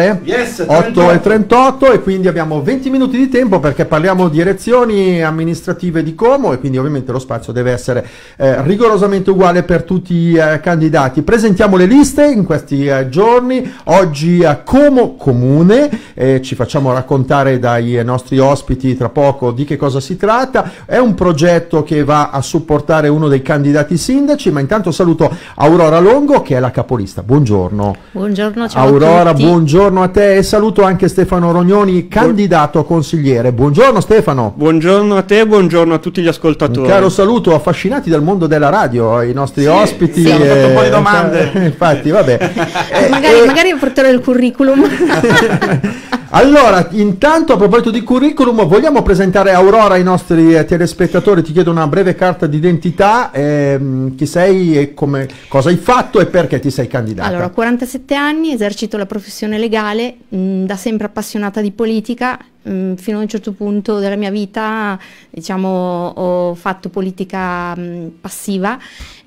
Eh? Yes, 8 e 38 e quindi abbiamo 20 minuti di tempo perché parliamo di elezioni amministrative di Como e quindi ovviamente lo spazio deve essere eh, rigorosamente uguale per tutti i eh, candidati. Presentiamo le liste in questi eh, giorni, oggi a Como Comune, eh, ci facciamo raccontare dai eh, nostri ospiti tra poco di che cosa si tratta, è un progetto che va a supportare uno dei candidati sindaci, ma intanto saluto Aurora Longo che è la capolista. Buongiorno. Buongiorno, ciao Aurora, a tutti. buongiorno buongiorno a te e saluto anche Stefano Rognoni, candidato a consigliere. Buongiorno Stefano. Buongiorno a te, buongiorno a tutti gli ascoltatori. Un caro saluto, affascinati dal mondo della radio, ai eh, nostri sì, ospiti. Sì, e... fatto un eh, po' di domande. Infatti, vabbè. magari, eh, eh, magari porterò il curriculum. Allora, intanto a proposito di curriculum, vogliamo presentare Aurora ai nostri eh, telespettatori. Ti chiedo una breve carta d'identità, ehm, chi sei e come, cosa hai fatto e perché ti sei candidata. Allora, ho 47 anni, esercito la professione legale, mh, mm, da sempre appassionata di politica mh, mm, fino a un certo punto della mia vita diciamo, ho fatto politica mh, mm, passiva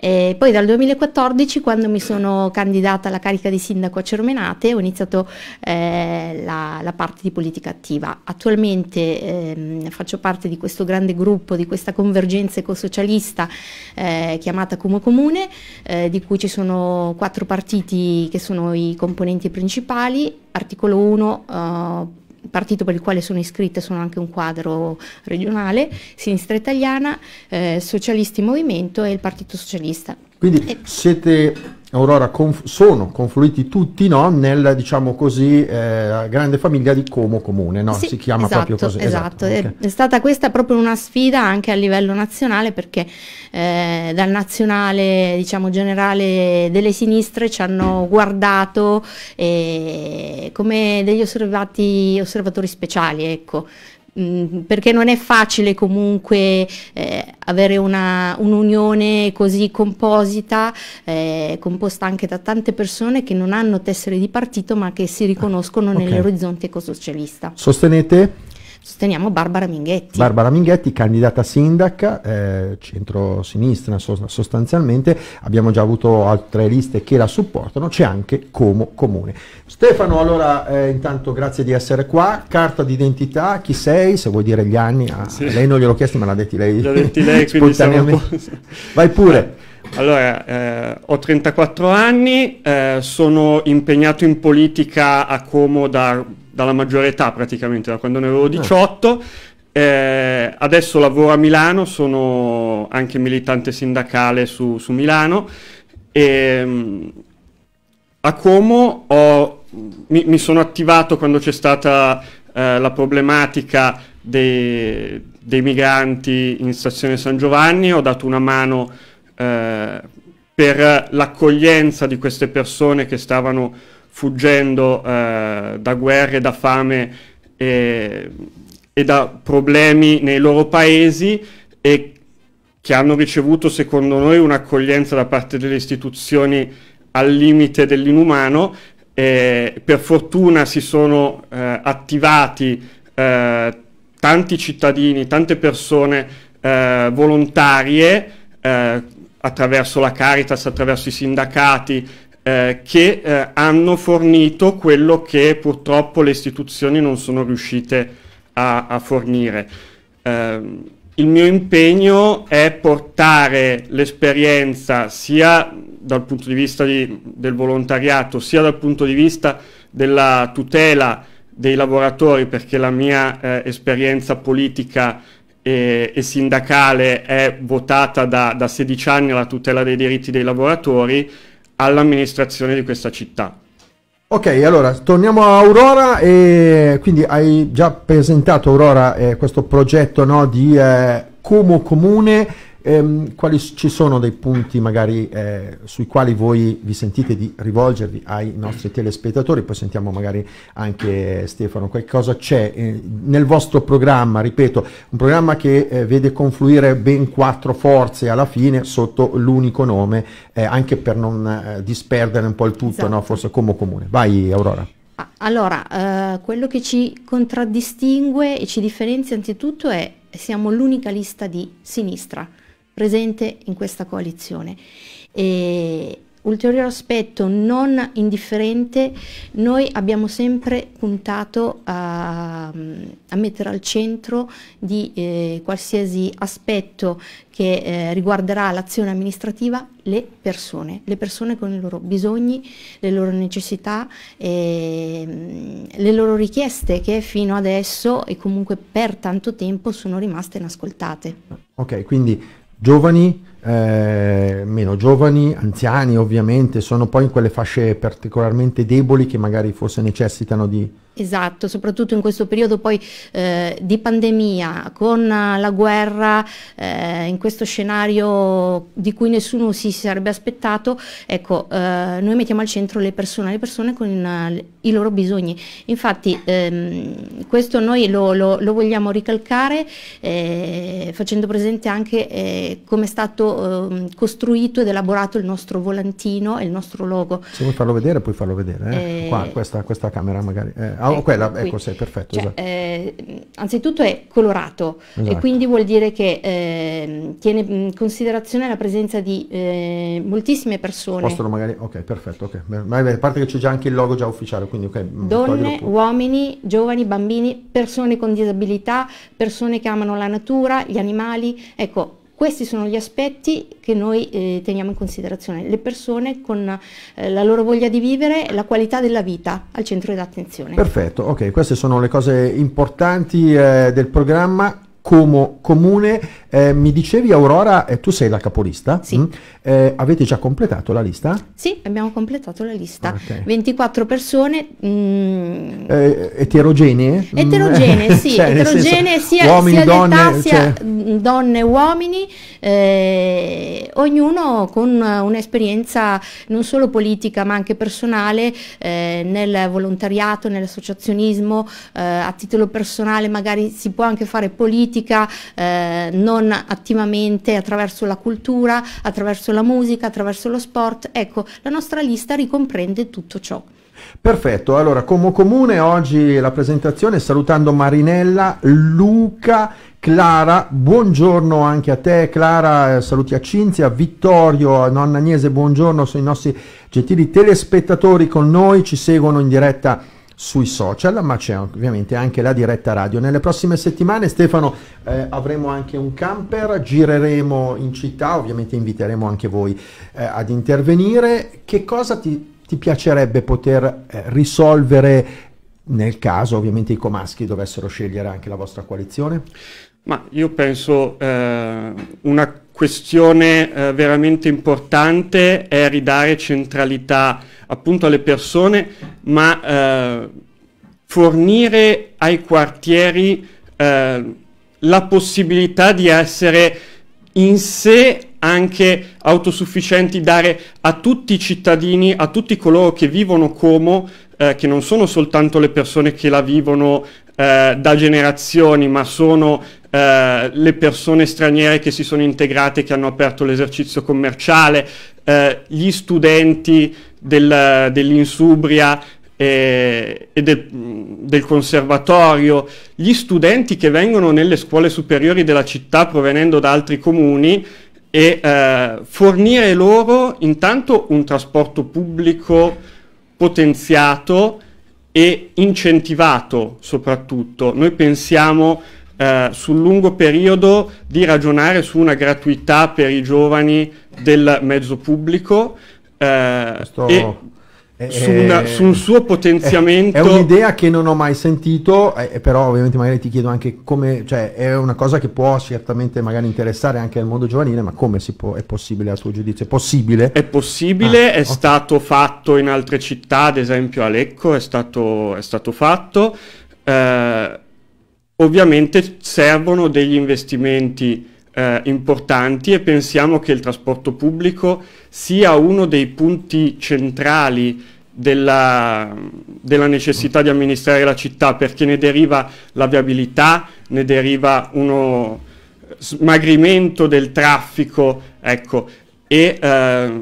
e poi dal 2014 quando mi sono candidata alla carica di sindaco a Cermenate ho iniziato eh, la, la, parte di politica attiva. Attualmente ehm, faccio parte di questo grande gruppo, di questa convergenza ecosocialista eh, chiamata Como Comune eh, di cui ci sono quattro partiti che sono i componenti principali, articolo 1 partito per il quale sono iscritta, sono anche un quadro regionale, Sinistra Italiana, eh, Socialisti Movimento e il Partito Socialista. Quindi siete, Aurora, conf sono confluiti tutti no, nella, diciamo così, eh, grande famiglia di Como Comune, no? sì, si chiama esatto, proprio così. Esatto, esatto. Okay. È, è, stata questa proprio una sfida anche a livello nazionale perché eh, dal nazionale diciamo, generale delle sinistre ci hanno guardato eh, come degli osservatori speciali, ecco Mm, perché non è facile comunque eh, avere un'unione così composita, eh, composta anche da tante persone che non hanno tessere di partito ma che si riconoscono ah, okay. nell'orizzonte ecosocialista. Sostenete sosteniamo Barbara Minghetti. Barbara Minghetti, candidata sindaca, eh, centro-sinistra sostanzialmente, abbiamo già avuto altre liste che la supportano, c'è anche Como Comune. Stefano, allora eh, intanto grazie di essere qua, carta d'identità, chi sei, se vuoi dire gli anni, ah, sì. lei non gliel'ho chiesto ma l'ha detto lei, lei spontaneamente. Vai pure. Allora, eh, ho 34 anni, eh, sono impegnato in politica a Como da, dalla maggiore età praticamente, da quando ne avevo 18. Ah. Eh, adesso lavoro a Milano, sono anche militante sindacale su, su Milano. E, ehm, a Como ho, mi, mi, sono attivato quando c'è stata eh, la problematica dei, dei migranti in stazione San Giovanni, ho dato una mano eh, per l'accoglienza di queste persone che stavano fuggendo eh, da guerre, da fame e, e da problemi nei loro paesi e che hanno ricevuto secondo noi un'accoglienza da parte delle istituzioni al limite dell'inumano eh, per fortuna si sono eh, attivati eh, tanti cittadini, tante persone eh, volontarie eh, attraverso la Caritas, attraverso i sindacati, eh, che eh, hanno fornito quello che purtroppo le istituzioni non sono riuscite a, a fornire. Eh, il mio impegno è portare l'esperienza sia dal punto di vista di, del volontariato, sia dal punto di vista della tutela dei lavoratori, perché la mia eh, esperienza politica e, e sindacale è votata da, da 16 anni alla tutela dei diritti dei lavoratori all'amministrazione di questa città. Ok, allora torniamo a Aurora e quindi hai già presentato Aurora eh, questo progetto no, di eh, Como Comune Ehm, quali ci sono dei punti magari eh, sui quali voi vi sentite di rivolgervi ai nostri telespettatori? Poi sentiamo magari anche Stefano, che cosa c'è eh, nel vostro programma, ripeto, un programma che eh, vede confluire ben quattro forze alla fine sotto l'unico nome, eh, anche per non eh, disperdere un po' il tutto, esatto. no? forse come comune. Vai Aurora. Ah, allora, quello che ci contraddistingue e ci differenzia anzitutto è siamo l'unica lista di sinistra, presente in questa coalizione. E, ulteriore aspetto non indifferente, noi abbiamo sempre puntato a, a mettere al centro di eh, qualsiasi aspetto che eh, riguarderà l'azione amministrativa le persone, le persone con i loro bisogni, le loro necessità, eh, le loro richieste che fino adesso e comunque per tanto tempo sono rimaste inascoltate. Ok, quindi giovani, eh, meno giovani, anziani ovviamente, sono poi in quelle fasce particolarmente deboli che magari forse necessitano di, Esatto, soprattutto in questo periodo poi eh, di pandemia, con la guerra, eh, in questo scenario di cui nessuno si sarebbe aspettato, ecco, eh, noi mettiamo al centro le persone, le persone con eh, i loro bisogni. Infatti ehm, questo noi lo, lo, lo vogliamo ricalcare eh, facendo presente anche eh, come è stato ehm, costruito ed elaborato il nostro volantino e il nostro logo. Se vuoi farlo vedere puoi farlo vedere, qua, questa, questa camera magari. Ah, ecco, quella, ecco, sì, perfetto. Cioè, esatto. eh, anzitutto è colorato esatto. e quindi vuol dire che eh, tiene in considerazione la presenza di eh, moltissime persone. Possono magari, ok, perfetto, ok. Ma a parte che c'è già anche il logo già ufficiale, quindi ok. Mm, Donne, uomini, giovani, bambini, persone con disabilità, persone che amano la natura, gli animali, ecco, questi sono gli aspetti che noi eh, teniamo in considerazione, le persone con eh, la loro voglia di vivere, la qualità della vita al centro d'attenzione. Perfetto, ok, queste sono le cose importanti eh, del programma. Como comune, eh, mi dicevi Aurora, eh, tu sei la capolista. Sì. Mm? Eh, avete già completato la lista? Sì, abbiamo completato la lista. Ah, okay. 24 persone. Mm, eh, eterogenee? Mm. Eterogenee, sì, cioè, eterogenee senso, sia, uomini, sia donne, età, sia cioè... donne, uomini, ognuno con un'esperienza non solo politica ma anche personale nel volontariato, nell'associazionismo, a titolo personale magari si può anche fare politica non non attivamente attraverso la cultura, attraverso la musica, attraverso lo sport. Ecco, la nostra lista ricomprende tutto ciò. Perfetto, allora come comune oggi la presentazione salutando Marinella, Luca, Clara, buongiorno anche a te Clara, eh, saluti a Cinzia, Vittorio, nonna Agnese, buongiorno, sono i nostri gentili telespettatori con noi, ci seguono in diretta sui social, ma c'è ovviamente anche la diretta radio. Nelle prossime settimane, Stefano, eh, avremo anche un camper, gireremo in città, ovviamente inviteremo anche voi eh, ad intervenire. Che cosa ti, ti piacerebbe poter eh, risolvere nel caso ovviamente i comaschi dovessero scegliere anche la vostra coalizione? Ma io penso eh, una questione eh, veramente importante è ridare centralità appunto alle persone, ma eh, fornire ai quartieri eh, la possibilità di essere in sé anche autosufficienti, dare a tutti i cittadini, a tutti coloro che vivono Como, eh, che non sono soltanto le persone che la vivono eh, da generazioni, ma sono eh, le persone straniere che si sono integrate, che hanno aperto l'esercizio commerciale, eh, gli studenti del, dell'Insubria e, eh, e del, del conservatorio, gli studenti che vengono nelle scuole superiori della città provenendo da altri comuni e eh, fornire loro intanto un trasporto pubblico potenziato e incentivato soprattutto. Noi pensiamo eh, sul lungo periodo di ragionare su una gratuità per i giovani del mezzo pubblico eh, Questo... e su, una, su, un suo potenziamento. È, è, un'idea che non ho mai sentito, eh, eh, però ovviamente magari ti chiedo anche come, cioè è una cosa che può certamente magari interessare anche al mondo giovanile, ma come si può, è possibile a tuo giudizio? È possibile? È possibile, ah, è okay. stato fatto in altre città, ad esempio a Lecco è stato, è stato fatto. Eh, Ovviamente servono degli investimenti eh, importanti e pensiamo che il trasporto pubblico sia uno dei punti centrali della, della, necessità di amministrare la città perché ne deriva la viabilità, ne deriva uno smagrimento del traffico ecco, e eh,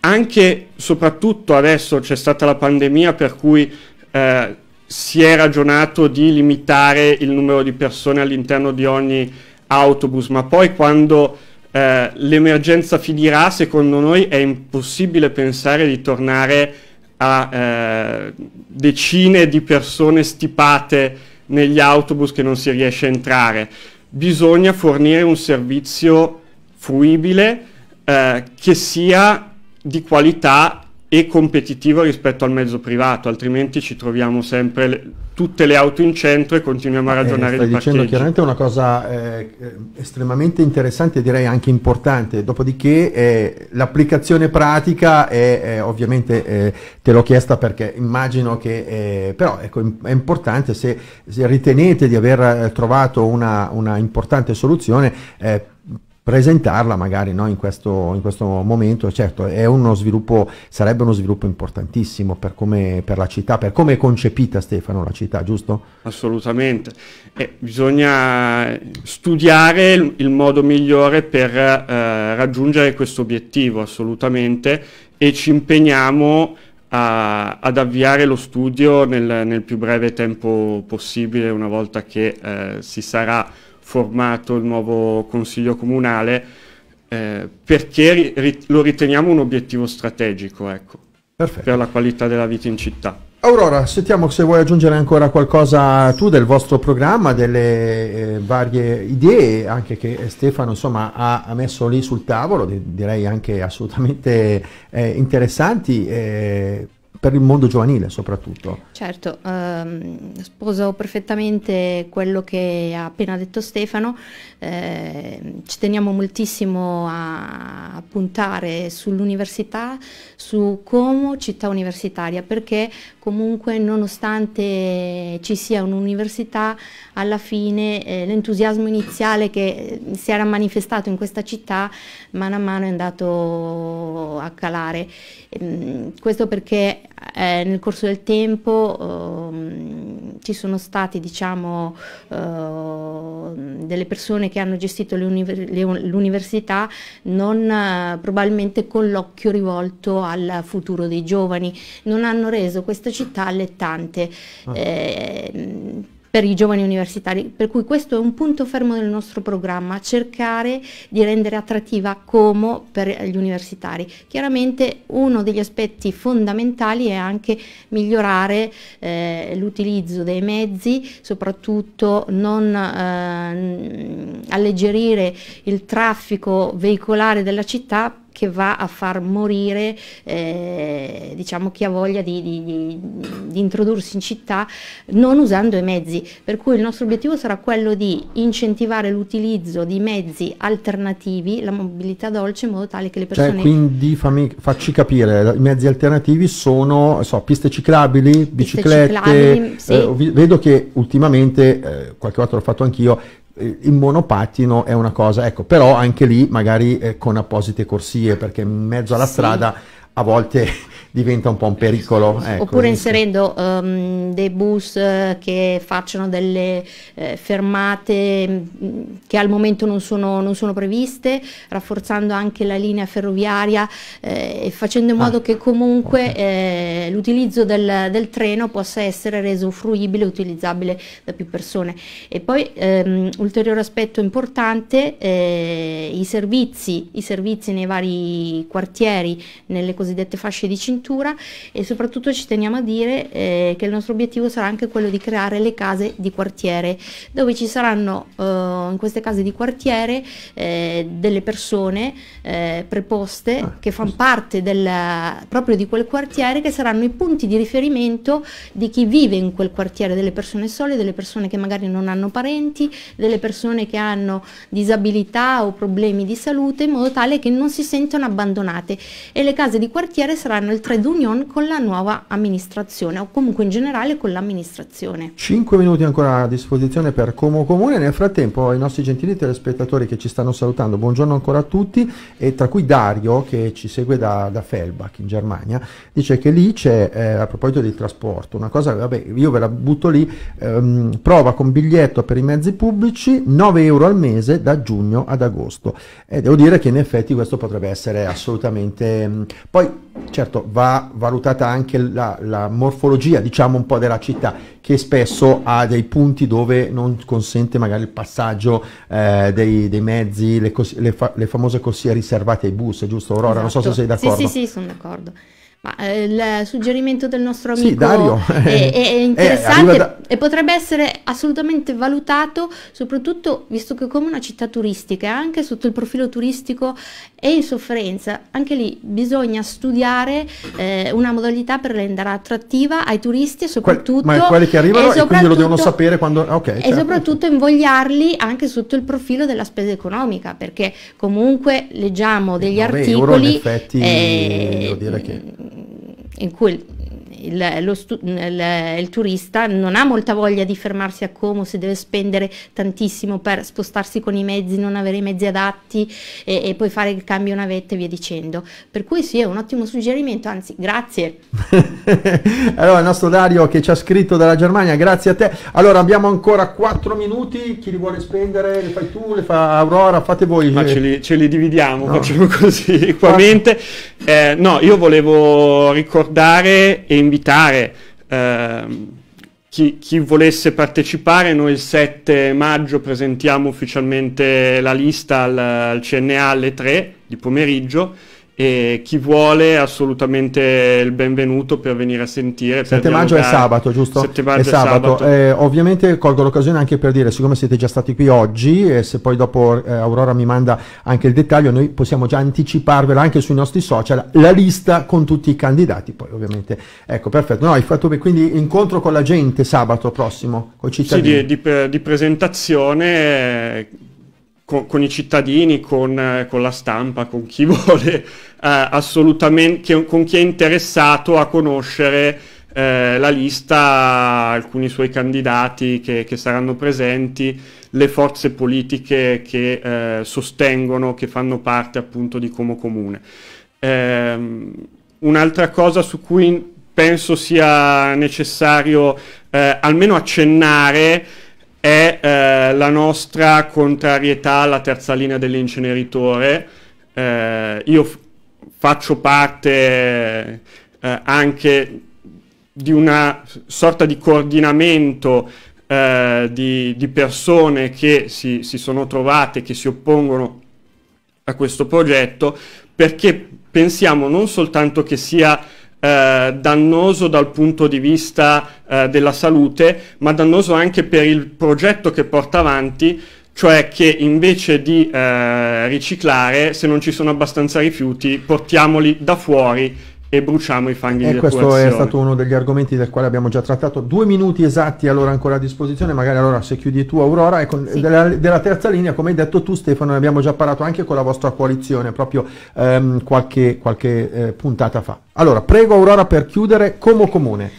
anche soprattutto adesso c'è stata la pandemia per cui eh, si è ragionato di limitare il numero di persone all'interno di ogni autobus, ma poi quando eh, l'emergenza finirà, secondo noi è impossibile pensare di tornare a eh, decine di persone stipate negli autobus che non si riesce a entrare. Bisogna fornire un servizio fruibile eh, che sia di qualità e competitivo rispetto al mezzo privato, altrimenti ci troviamo sempre le, tutte le auto in centro e continuiamo a eh, ragionare eh, stai di parcheggi. dicendo chiaramente una cosa eh, eh, estremamente interessante e direi anche importante, dopodiché eh, l'applicazione pratica è, è eh, ovviamente eh, te l'ho chiesta perché immagino che però ecco, è importante se, se, ritenete di aver trovato una, una importante soluzione presentarla magari no, in, questo, in, questo, momento. Certo, uno sviluppo, sarebbe uno sviluppo importantissimo per, come, per la città, per come è concepita Stefano la città, giusto? Assolutamente. Eh, bisogna studiare il, il, modo migliore per eh, raggiungere questo obiettivo, assolutamente, e ci impegniamo a, ad avviare lo studio nel, nel, più breve tempo possibile una volta che eh, si sarà formato il nuovo Consiglio Comunale, eh, perché ri- lo riteniamo un obiettivo strategico ecco, per la qualità della vita in città. Aurora, sentiamo se vuoi aggiungere ancora qualcosa tu del vostro programma, delle eh, varie idee anche che eh, Stefano insomma, ha, ha, messo lì sul tavolo, di, direi anche assolutamente eh, interessanti. Eh per il mondo giovanile soprattutto. Certo, ehm, sposo perfettamente quello che ha appena detto Stefano, eh, ci teniamo moltissimo a, a puntare sull'università, su Como città universitaria, perché comunque nonostante ci sia un'università, alla fine eh, l'entusiasmo iniziale che eh, si era manifestato in questa città mano a mano è andato a calare. Eh, questo perché eh, nel corso del tempo eh, ci sono state diciamo, eh, delle persone che hanno gestito l'università non eh, probabilmente con l'occhio rivolto al futuro dei giovani, non hanno reso questa città allettante. Ah ehm, per i giovani universitari, per cui questo è un punto fermo del nostro programma, cercare di rendere attrattiva Como per gli universitari. Chiaramente uno degli aspetti fondamentali è anche migliorare eh, l'utilizzo dei mezzi, soprattutto non eh, alleggerire il traffico veicolare della città che va a far morire eh, diciamo, chi ha voglia di, di, di, di, introdursi in città non usando i mezzi. Per cui il nostro obiettivo sarà quello di incentivare l'utilizzo di mezzi alternativi, la mobilità dolce, in modo tale che le cioè, persone... Cioè, quindi fammi, facci capire, i mezzi alternativi sono so, piste ciclabili, biciclette... Piste ciclabili, sì. eh, vedo che ultimamente, eh, qualche volta l'ho fatto anch'io, eh, il monopattino è una cosa, ecco, però anche lì magari eh, con apposite corsie perché in mezzo alla sì. strada a volte diventa un po' un pericolo. Ecco, Oppure inserendo um, dei bus eh, che facciano delle eh, fermate mm, che al momento non sono, non sono, previste, rafforzando anche la linea ferroviaria eh, e facendo in ah, modo ah, che comunque okay. eh, l'utilizzo del, del, treno possa essere reso fruibile, e utilizzabile da più persone. E poi ehm, ulteriore aspetto importante, eh, i servizi, i servizi nei vari quartieri, nelle cosiddette fasce di cintura e soprattutto ci teniamo a dire eh, che il nostro obiettivo sarà anche quello di creare le case di quartiere dove ci saranno eh, in queste case di quartiere eh, delle persone eh, preposte ah, che fanno parte del, proprio di quel quartiere che saranno i punti di riferimento di chi vive in quel quartiere, delle persone sole, delle persone che magari non hanno parenti, delle persone che hanno disabilità o problemi di salute in modo tale che non si sentano abbandonate e le case di quartiere saranno il trade union con la nuova amministrazione o comunque in generale con l'amministrazione. 5 minuti ancora a disposizione per Como Comune, nel frattempo ai nostri gentili telespettatori che ci stanno salutando, buongiorno ancora a tutti e tra cui Dario che ci segue da, da Fellbach in Germania, dice che lì c'è eh, a proposito di trasporto, una cosa, vabbè io ve la butto lì, ehm, prova con biglietto per i mezzi pubblici 9 euro al mese da giugno ad agosto e eh, devo dire che in effetti questo potrebbe essere assolutamente... Mh, mm, poi certo va valutata anche la, la, morfologia diciamo un po' della città che spesso ha dei punti dove non consente magari il passaggio eh, dei, dei, mezzi, le, le, fa le famose corsie riservate ai bus, giusto Aurora? Esatto. Non so se esatto. sei d'accordo. Sì, sì, sì, sono d'accordo. Ma eh, il suggerimento del nostro amico sì, Dario. È, eh, è eh, interessante eh, da... e potrebbe essere assolutamente valutato, soprattutto visto che come una città turistica, anche sotto il profilo turistico è in sofferenza, anche lì bisogna studiare eh, una modalità per rendere attrattiva ai turisti soprattutto... Que- ma quelli che arrivano e, e quindi lo devono sapere quando... Okay, e certo. soprattutto invogliarli anche sotto il profilo della spesa economica, perché comunque leggiamo degli articoli... Euro, in effetti, devo dire che mm, en cool il, il, il, turista non ha molta voglia di fermarsi a Como se deve spendere tantissimo per spostarsi con i mezzi, non avere i mezzi adatti e, e poi fare il cambio navette e via dicendo. Per cui sì, è un ottimo suggerimento, anzi grazie. allora il nostro Dario che ci ha scritto dalla Germania, grazie a te. Allora abbiamo ancora 4 minuti, chi li vuole spendere le fai tu, le fa Aurora, fate voi. Ma ce li, ce li dividiamo, no. facciamo così equamente. Eh, no, io volevo ricordare e invitare eh, chi, chi, volesse partecipare, noi il 7 maggio presentiamo ufficialmente la lista al, al CNA alle 3 di pomeriggio e chi vuole assolutamente il benvenuto per venire a sentire. 7 maggio dialogare. è sabato, giusto? 7 maggio è sabato. sabato. Eh, ovviamente colgo l'occasione anche per dire, siccome siete già stati qui oggi e se poi dopo eh, Aurora mi manda anche il dettaglio, noi possiamo già anticiparvela anche sui nostri social, la lista con tutti i candidati, poi ovviamente. Ecco, perfetto. No, hai fatto bene, quindi incontro con la gente sabato prossimo, con i cittadini. Sì, di, di, di presentazione. Eh, con, con, i cittadini, con, eh, con, la stampa, con chi vuole eh, assolutamente, con chi è interessato a conoscere eh, la lista, alcuni suoi candidati che, che, saranno presenti, le forze politiche che eh, sostengono, che fanno parte appunto di Como Comune. Ehm, un'altra cosa su cui penso sia necessario eh, almeno accennare è eh, la nostra contrarietà alla terza linea dell'inceneritore. Eh, io f- faccio parte eh, anche di una sorta di coordinamento eh, di, di, persone che si, si sono trovate, che si oppongono a questo progetto, perché pensiamo non soltanto che sia eh, dannoso dal punto di vista eh, della salute, ma dannoso anche per il progetto che porta avanti, cioè che invece di eh, riciclare, se non ci sono abbastanza rifiuti, portiamoli da fuori e bruciamo i fanghi e di questo è stato uno degli argomenti del quale abbiamo già trattato due minuti esatti allora ancora a disposizione magari allora se chiudi tu Aurora e sì. della, della, terza linea come hai detto tu Stefano ne abbiamo già parlato anche con la vostra coalizione proprio ehm, qualche, qualche eh, puntata fa allora prego Aurora per chiudere Como Comune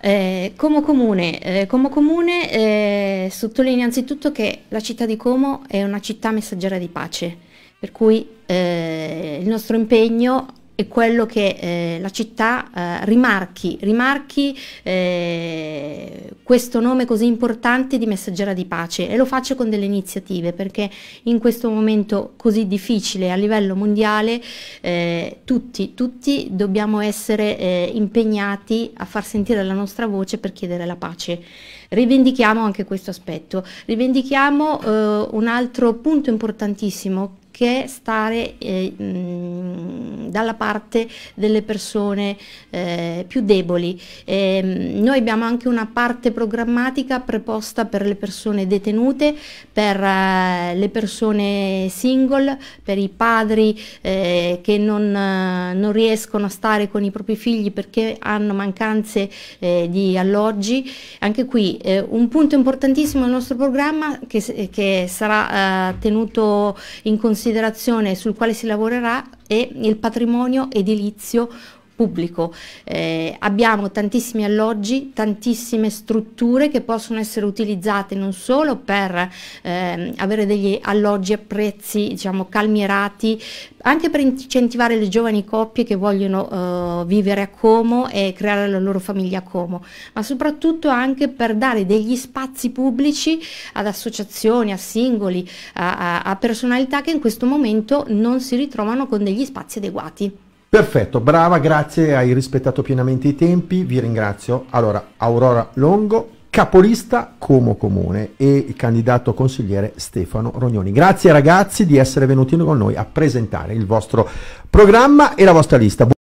eh, Como Comune, eh, Como Comune eh, sottolinea innanzitutto che la città di Como è una città messaggera di pace per cui eh, il nostro impegno è quello che eh, la città eh, rimarchi, rimarchi eh, questo nome così importante di messaggera di pace e lo faccio con delle iniziative perché in questo momento così difficile a livello mondiale eh, tutti, tutti dobbiamo essere eh, impegnati a far sentire la nostra voce per chiedere la pace. Rivendichiamo anche questo aspetto, rivendichiamo eh, un altro punto importantissimo che stare eh, dalla parte delle persone eh, più deboli. Eh, noi abbiamo anche una parte programmatica preposta per le persone detenute, per eh, le persone single, per i padri eh, che non, eh, non, riescono a stare con i propri figli perché hanno mancanze di alloggi. Anche qui un punto importantissimo del nostro programma che, che sarà tenuto in considerazione considerazione sul quale si lavorerà è il patrimonio edilizio pubblico. Eh, abbiamo tantissimi alloggi, tantissime strutture che possono essere utilizzate non solo per eh, avere degli alloggi a prezzi diciamo, calmierati, anche per incentivare le giovani coppie che vogliono eh, vivere a Como e creare la loro famiglia a Como, ma soprattutto anche per dare degli spazi pubblici ad associazioni, a singoli, a, a, a personalità che in questo momento non si ritrovano con degli spazi adeguati. Perfetto, brava, grazie, hai rispettato pienamente i tempi, vi ringrazio. Allora, Aurora Longo, capolista Como Comune e il candidato consigliere Stefano Rognoni. Grazie ragazzi di essere venuti con noi a presentare il vostro programma e la vostra lista.